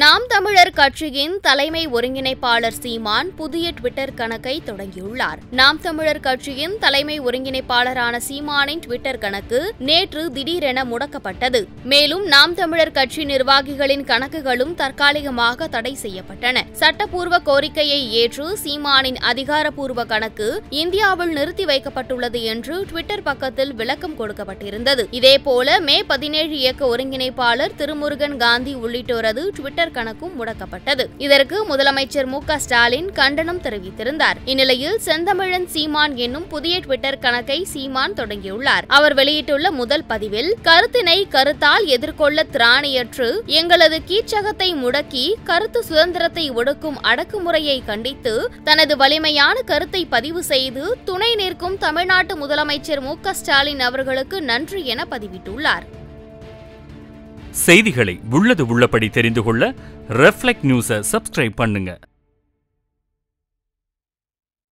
நாம் தமிழர் கட்சியின் தலைமை ஒருங்கிணைப்பாளர் சீமான் புதிய ட்விட்டர் கணக்கை தொடங்கியுள்ளார் நாம் தமிழர் கட்சியின் தலைமை ஒருங்கிணைப்பாளரான சீமானின் ட்விட்டர் கணக்கு நேற்று திடீரென முடக்கப்பட்டது மேலும் நாம் தமிழர் கட்சி நிர்வாகிகளின் கணக்குகளும் தற்காலிகமாக தடை செய்யப்பட்டன சட்டப்பூர்வ கோரிக்கையை ஏற்று சீமானின் அதிகாரப்பூர்வ கணக்கு இந்தியாவில் நிறுத்தி வைக்கப்பட்டுள்ளது என்று ட்விட்டர் பக்கத்தில் விளக்கம் கொடுக்கப்பட்டிருந்தது இதேபோல மே பதினேழு இயக்க ஒருங்கிணைப்பாளர் திருமுருகன் காந்தி உள்ளிட்டோரது ட்விட்டர் ட்விட்டர் கணக்கும் முடக்கப்பட்டது இதற்கு முதலமைச்சர் மு ஸ்டாலின் கண்டனம் தெரிவித்திருந்தார் இந்நிலையில் செந்தமிழன் சீமான் என்னும் புதிய ட்விட்டர் கணக்கை சீமான் தொடங்கியுள்ளார் அவர் வெளியிட்டுள்ள முதல் பதிவில் கருத்தினை கருத்தால் எதிர்கொள்ள திராணியற்று எங்களது கீச்சகத்தை முடக்கி கருத்து சுதந்திரத்தை ஒடுக்கும் அடக்குமுறையை கண்டித்து தனது வலிமையான கருத்தை பதிவு செய்து துணை நிற்கும் தமிழ்நாட்டு முதலமைச்சர் மு ஸ்டாலின் அவர்களுக்கு நன்றி என பதிவிட்டுள்ளார் செய்திகளை உள்ளது உள்ளபடி தெரிந்து கொள்ள ரெஃப்ளெக்ட் நியூஸை சப்ஸ்கிரைப் பண்ணுங்க